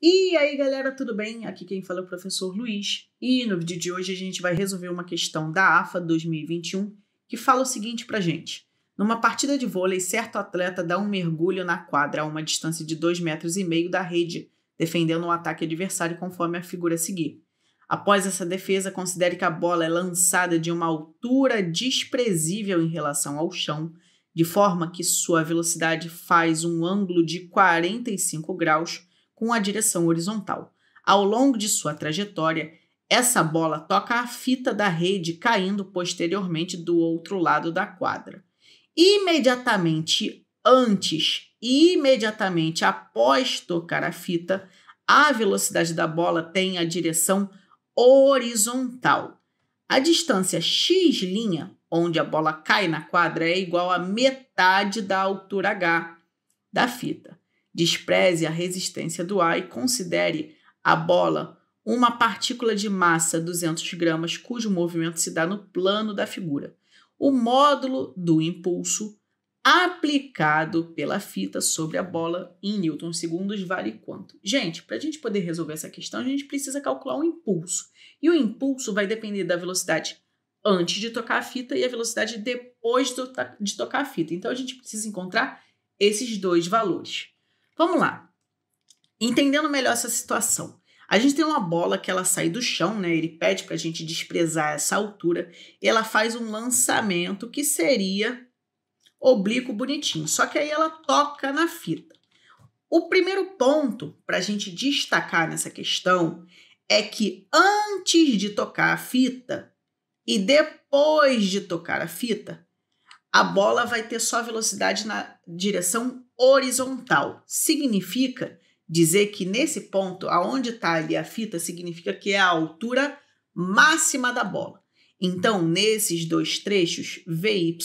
E aí galera, tudo bem? Aqui quem fala é o professor Luiz e no vídeo de hoje a gente vai resolver uma questão da AFA 2021 que fala o seguinte pra gente. Numa partida de vôlei, certo atleta dá um mergulho na quadra a uma distância de 2,5 metros e meio da rede, defendendo o um ataque adversário conforme a figura a seguir. Após essa defesa, considere que a bola é lançada de uma altura desprezível em relação ao chão, de forma que sua velocidade faz um ângulo de 45 graus com a direção horizontal. Ao longo de sua trajetória, essa bola toca a fita da rede caindo posteriormente do outro lado da quadra. Imediatamente antes e imediatamente após tocar a fita, a velocidade da bola tem a direção horizontal. A distância x', onde a bola cai na quadra, é igual a metade da altura h da fita. Despreze a resistência do ar e considere a bola uma partícula de massa 200 gramas cujo movimento se dá no plano da figura. O módulo do impulso aplicado pela fita sobre a bola em newton segundos vale quanto? Gente, para a gente poder resolver essa questão, a gente precisa calcular o um impulso. E o impulso vai depender da velocidade antes de tocar a fita e a velocidade depois de tocar a fita. Então a gente precisa encontrar esses dois valores. Vamos lá. Entendendo melhor essa situação. A gente tem uma bola que ela sai do chão, né? Ele pede para a gente desprezar essa altura. e ela faz um lançamento que seria oblíquo bonitinho. Só que aí ela toca na fita. O primeiro ponto para a gente destacar nessa questão é que antes de tocar a fita e depois de tocar a fita, a bola vai ter só velocidade na direção horizontal. Significa dizer que nesse ponto, aonde está ali a fita, significa que é a altura máxima da bola. Então, nesses dois trechos, VY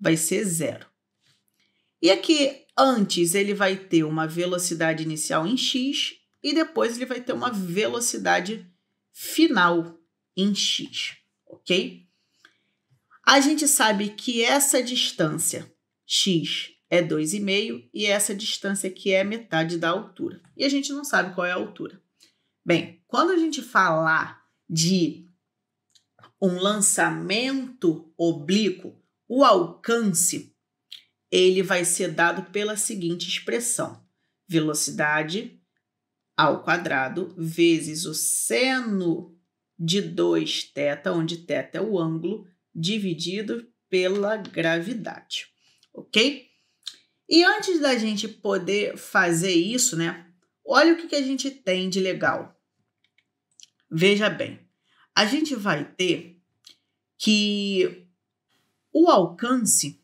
vai ser zero. E aqui, antes, ele vai ter uma velocidade inicial em x e depois ele vai ter uma velocidade final em x, ok? A gente sabe que essa distância x é 2,5 e é essa distância aqui é metade da altura. E a gente não sabe qual é a altura. Bem, quando a gente falar de um lançamento oblíquo, o alcance ele vai ser dado pela seguinte expressão: velocidade ao quadrado vezes o seno de 2 θ, onde θ é o ângulo, dividido pela gravidade. OK? E antes da gente poder fazer isso, né? Olha o que, que a gente tem de legal. Veja bem, a gente vai ter que o alcance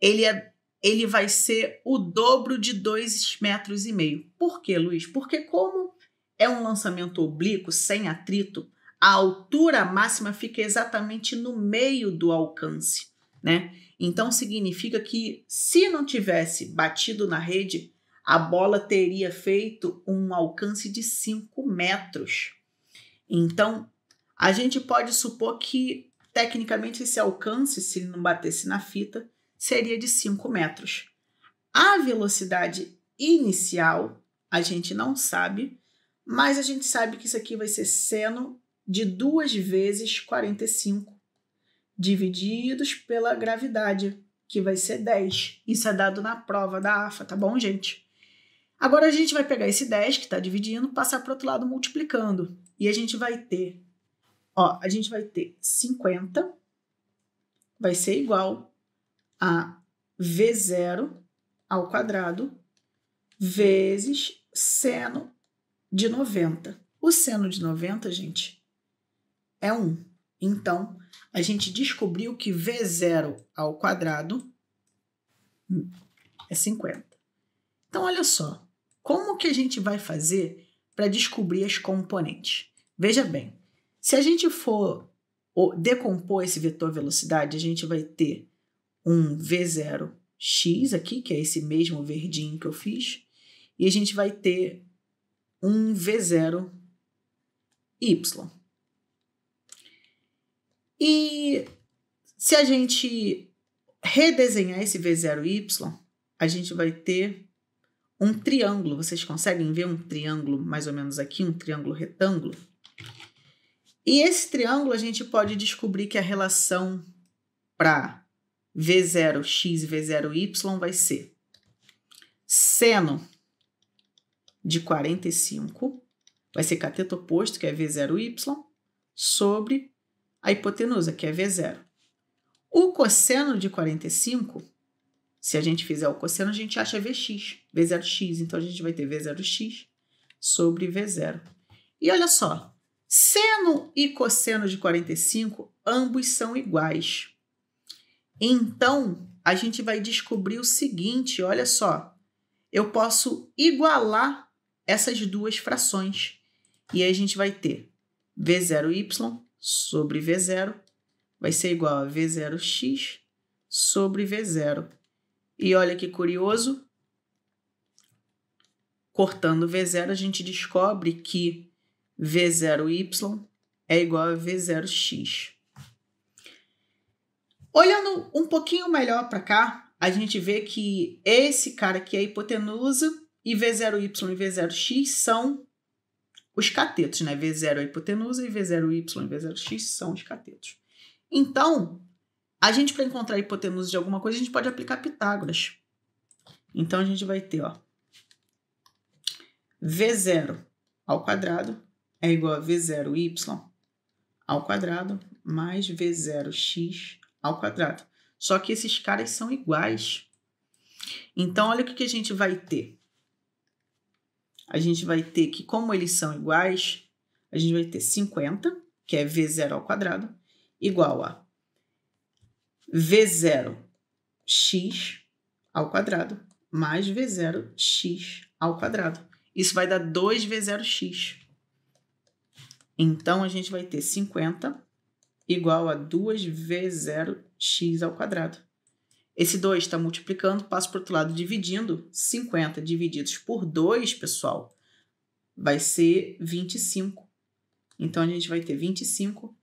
ele, é, ele vai ser o dobro de 2,5 metros. e meio. Por quê, Luiz? Porque como é um lançamento oblíquo, sem atrito, a altura máxima fica exatamente no meio do alcance né? Então significa que se não tivesse batido na rede, a bola teria feito um alcance de 5 metros. Então, a gente pode supor que, tecnicamente, esse alcance, se ele não batesse na fita, seria de 5 metros. A velocidade inicial a gente não sabe, mas a gente sabe que isso aqui vai ser seno de duas vezes 45 divididos pela gravidade, que vai ser 10. Isso é dado na prova da AFA, tá bom, gente? Agora a gente vai pegar esse 10 que está dividindo, passar para o outro lado multiplicando. E a gente vai ter, ó, a gente vai ter 50 vai ser igual a V0 ao quadrado vezes seno de 90. O seno de 90, gente, é 1. Então, a gente descobriu que V0 ao quadrado é 50. Então, olha só, como que a gente vai fazer para descobrir as componentes? Veja bem, se a gente for decompor esse vetor velocidade, a gente vai ter um V0x aqui, que é esse mesmo verdinho que eu fiz, e a gente vai ter um V0y. E se a gente redesenhar esse V0Y, a gente vai ter um triângulo. Vocês conseguem ver um triângulo mais ou menos aqui, um triângulo retângulo? E esse triângulo a gente pode descobrir que a relação para V0x e V0y vai ser seno de 45, vai ser cateto oposto, que é V0y, sobre a hipotenusa, que é V0. O cosseno de 45, se a gente fizer o cosseno, a gente acha Vx, V0x. Então, a gente vai ter V0x sobre V0. E olha só, seno e cosseno de 45, ambos são iguais. Então, a gente vai descobrir o seguinte, olha só. Eu posso igualar essas duas frações. E aí a gente vai ter V0y sobre V0 vai ser igual a V0x sobre V0. E olha que curioso, cortando V0, a gente descobre que V0y é igual a V0x. Olhando um pouquinho melhor para cá, a gente vê que esse cara aqui é a hipotenusa e V0y e V0x são os catetos, né? V0 é hipotenusa e V0Y é e V0X é são os catetos. Então, a gente, para encontrar a hipotenusa de alguma coisa, a gente pode aplicar Pitágoras. Então, a gente vai ter, ó, V0 ao quadrado é igual a V0Y ao quadrado mais V0X ao quadrado. Só que esses caras são iguais. Então, olha o que a gente vai ter a gente vai ter que, como eles são iguais, a gente vai ter 50, que é V0 ao quadrado, igual a V0x ao quadrado mais V0x ao quadrado. Isso vai dar 2V0x. Então, a gente vai ter 50 igual a 2V0x ao quadrado. Esse 2 está multiplicando, passa para o outro lado dividindo. 50 divididos por 2, pessoal, vai ser 25. Então, a gente vai ter 25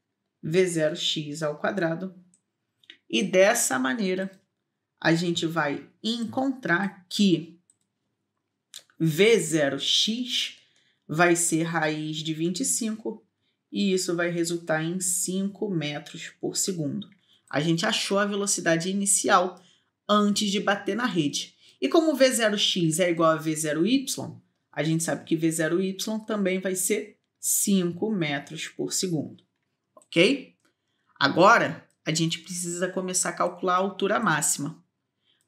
V0x ao quadrado. E dessa maneira, a gente vai encontrar que V0x vai ser raiz de 25 e isso vai resultar em 5 metros por segundo a gente achou a velocidade inicial antes de bater na rede. E como V0x é igual a V0y, a gente sabe que V0y também vai ser 5 metros por segundo, ok? Agora, a gente precisa começar a calcular a altura máxima.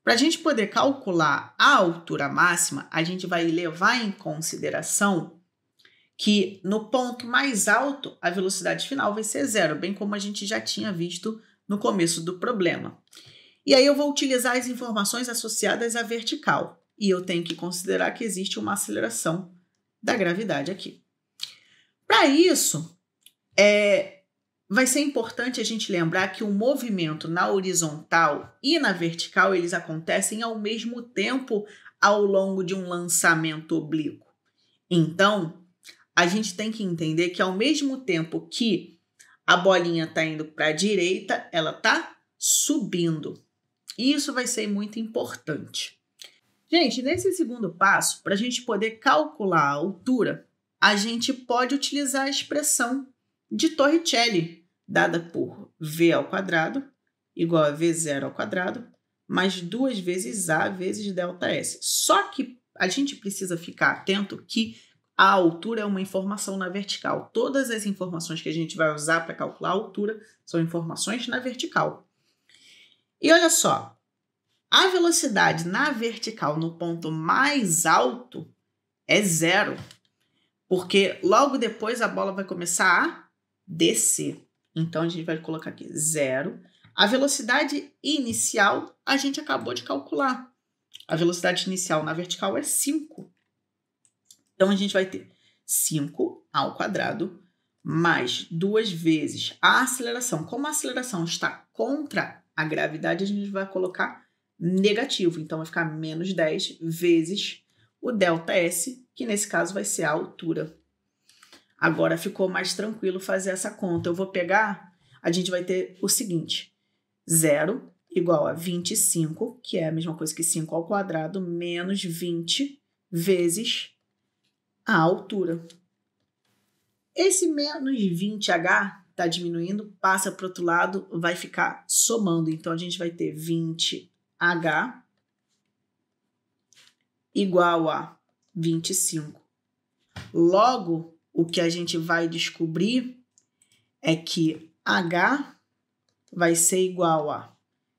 Para a gente poder calcular a altura máxima, a gente vai levar em consideração que no ponto mais alto a velocidade final vai ser zero, bem como a gente já tinha visto no começo do problema. E aí eu vou utilizar as informações associadas à vertical, e eu tenho que considerar que existe uma aceleração da gravidade aqui. Para isso, é, vai ser importante a gente lembrar que o movimento na horizontal e na vertical eles acontecem ao mesmo tempo ao longo de um lançamento oblíquo. Então, a gente tem que entender que ao mesmo tempo que a bolinha está indo para a direita, ela está subindo. E isso vai ser muito importante. Gente, nesse segundo passo, para a gente poder calcular a altura, a gente pode utilizar a expressão de Torricelli, dada por v ao quadrado igual a v0 ao quadrado mais duas vezes a vezes delta s. Só que a gente precisa ficar atento que a altura é uma informação na vertical. Todas as informações que a gente vai usar para calcular a altura são informações na vertical. E olha só, a velocidade na vertical no ponto mais alto é zero, porque logo depois a bola vai começar a descer. Então a gente vai colocar aqui zero. A velocidade inicial a gente acabou de calcular. A velocidade inicial na vertical é 5. Então a gente vai ter 5 ao quadrado mais duas vezes a aceleração. Como a aceleração está contra a gravidade, a gente vai colocar negativo. Então vai ficar menos 10 vezes o delta S, que nesse caso vai ser a altura. Agora ficou mais tranquilo fazer essa conta. Eu vou pegar, a gente vai ter o seguinte: 0 igual a 25, que é a mesma coisa que 5 ao quadrado, menos 20 vezes a altura. Esse menos 20H está diminuindo, passa para o outro lado, vai ficar somando. Então, a gente vai ter 20H igual a 25. Logo, o que a gente vai descobrir é que H vai ser igual a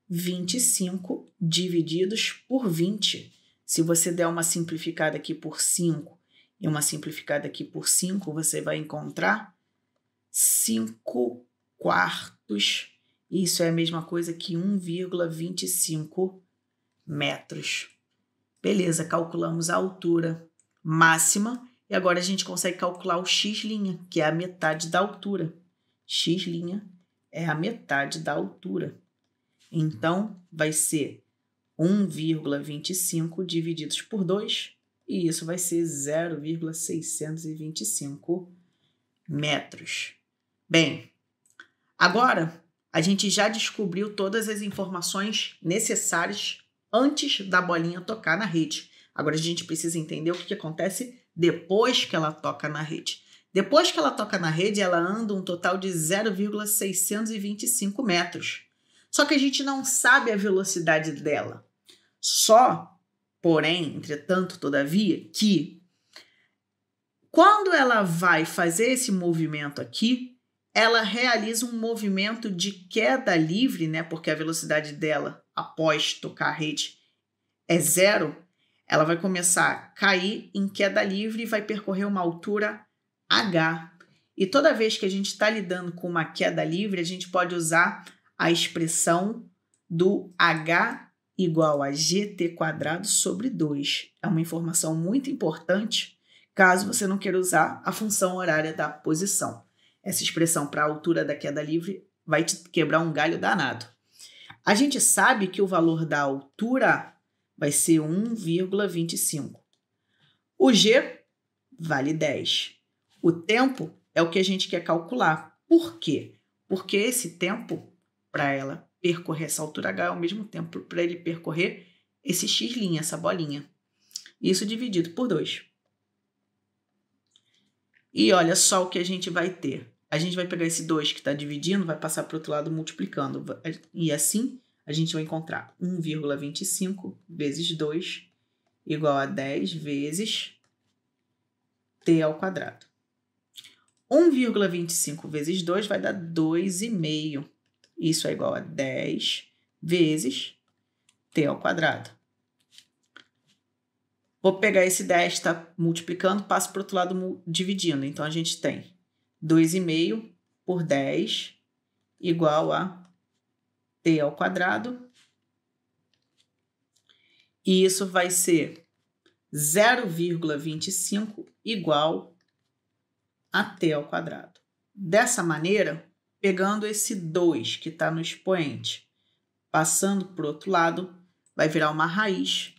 25 divididos por 20. Se você der uma simplificada aqui por 5 e uma simplificada aqui por 5, você vai encontrar 5 quartos. Isso é a mesma coisa que 1,25 metros. Beleza, calculamos a altura máxima e agora a gente consegue calcular o x', que é a metade da altura. x' é a metade da altura. Então, vai ser 1,25 divididos por 2, e isso vai ser 0,625 metros. Bem, agora a gente já descobriu todas as informações necessárias antes da bolinha tocar na rede. Agora a gente precisa entender o que, que acontece depois que ela toca na rede. Depois que ela toca na rede, ela anda um total de 0,625 metros. Só que a gente não sabe a velocidade dela. Só porém, entretanto, todavia, que quando ela vai fazer esse movimento aqui, ela realiza um movimento de queda livre, né? Porque a velocidade dela após tocar a rede é zero, ela vai começar a cair em queda livre e vai percorrer uma altura H. E toda vez que a gente está lidando com uma queda livre, a gente pode usar a expressão do H igual a gt quadrado sobre 2. É uma informação muito importante caso você não queira usar a função horária da posição. Essa expressão para a altura da queda livre vai te quebrar um galho danado. A gente sabe que o valor da altura vai ser 1,25. O G vale 10. O tempo é o que a gente quer calcular. Por quê? Porque esse tempo, para ela percorrer essa altura H ao mesmo tempo para ele percorrer esse X essa bolinha. Isso dividido por 2. E olha só o que a gente vai ter. A gente vai pegar esse 2 que está dividindo, vai passar para o outro lado multiplicando. E assim a gente vai encontrar 1,25 vezes 2 igual a 10 vezes t ao quadrado. 1,25 vezes 2 vai dar 2,5. Isso é igual a 10 vezes t ao quadrado. Vou pegar esse 10, tá multiplicando, passo para o outro lado dividindo. Então, a gente tem 2,5 por 10 igual a t ao quadrado. E isso vai ser 0,25 igual a t ao quadrado. Dessa maneira, pegando esse 2 que está no expoente, passando para o outro lado, vai virar uma raiz.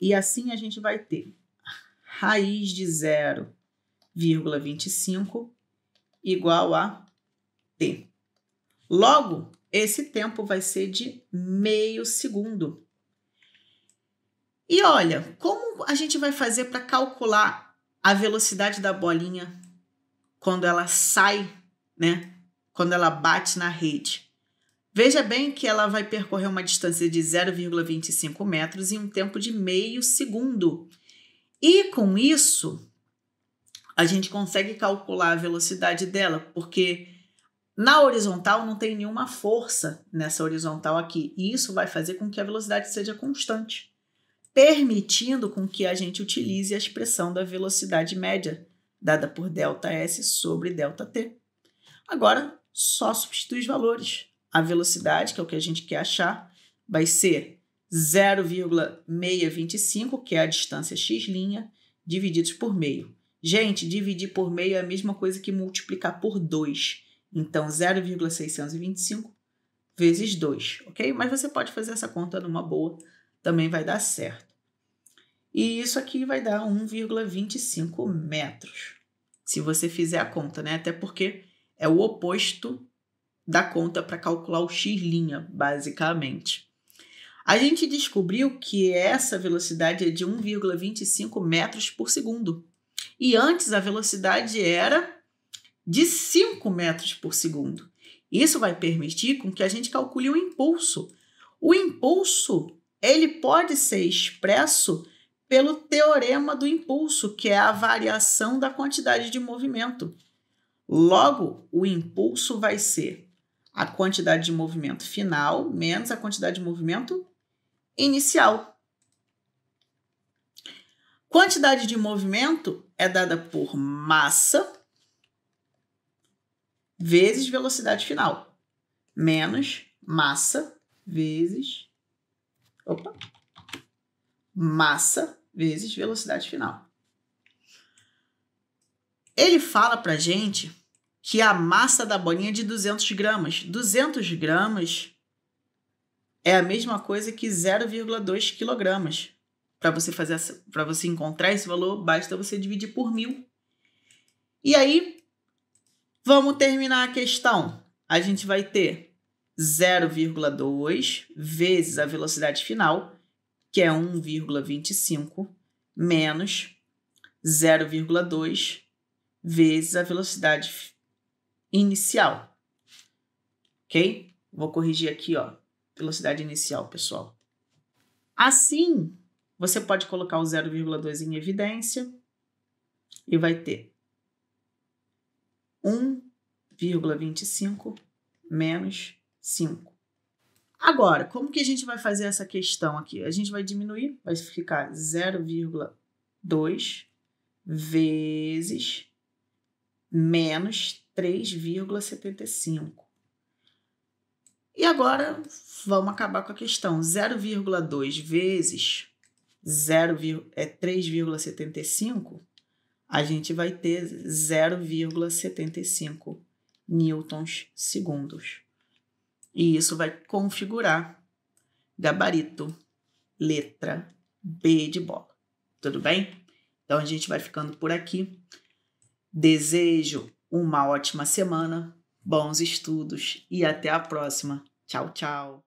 E assim a gente vai ter raiz de 0,25 igual a t. Logo, esse tempo vai ser de meio segundo. E olha, como a gente vai fazer para calcular a velocidade da bolinha quando ela sai né? Quando ela bate na rede. Veja bem que ela vai percorrer uma distância de 0,25 metros em um tempo de meio segundo. E com isso, a gente consegue calcular a velocidade dela, porque na horizontal não tem nenhuma força nessa horizontal aqui, e isso vai fazer com que a velocidade seja constante, permitindo com que a gente utilize a expressão da velocidade média dada por ΔS sobre ΔT. Agora, só substitui os valores. A velocidade, que é o que a gente quer achar, vai ser 0,625, que é a distância x', divididos por meio. Gente, dividir por meio é a mesma coisa que multiplicar por 2. Então, 0,625 vezes 2, ok? Mas você pode fazer essa conta numa boa, também vai dar certo. E isso aqui vai dar 1,25 metros, se você fizer a conta, né? Até porque é o oposto da conta para calcular o x', basicamente. A gente descobriu que essa velocidade é de 1,25 metros por segundo. E antes a velocidade era de 5 metros por segundo. Isso vai permitir com que a gente calcule o impulso. O impulso ele pode ser expresso pelo teorema do impulso, que é a variação da quantidade de movimento. Logo, o impulso vai ser a quantidade de movimento final menos a quantidade de movimento inicial. Quantidade de movimento é dada por massa vezes velocidade final, menos massa vezes opa, massa vezes velocidade final. Ele fala a gente que é a massa da bolinha de 200 gramas. 200 gramas é a mesma coisa que 0,2 quilogramas. Para você fazer, para você encontrar esse valor, basta você dividir por mil. E aí, vamos terminar a questão. A gente vai ter 0,2 vezes a velocidade final, que é 1,25, menos 0,2 vezes a velocidade inicial. Ok? Vou corrigir aqui, ó. Velocidade inicial, pessoal. Assim, você pode colocar o 0,2 em evidência e vai ter 1,25 menos 5. Agora, como que a gente vai fazer essa questão aqui? A gente vai diminuir, vai ficar 0,2 vezes menos 3,75. E agora vamos acabar com a questão. 0,2 vezes é 3,75, a gente vai ter 0,75 newtons segundos. E isso vai configurar gabarito, letra B de bola. Tudo bem? Então a gente vai ficando por aqui. Desejo uma ótima semana, bons estudos e até a próxima. Tchau, tchau.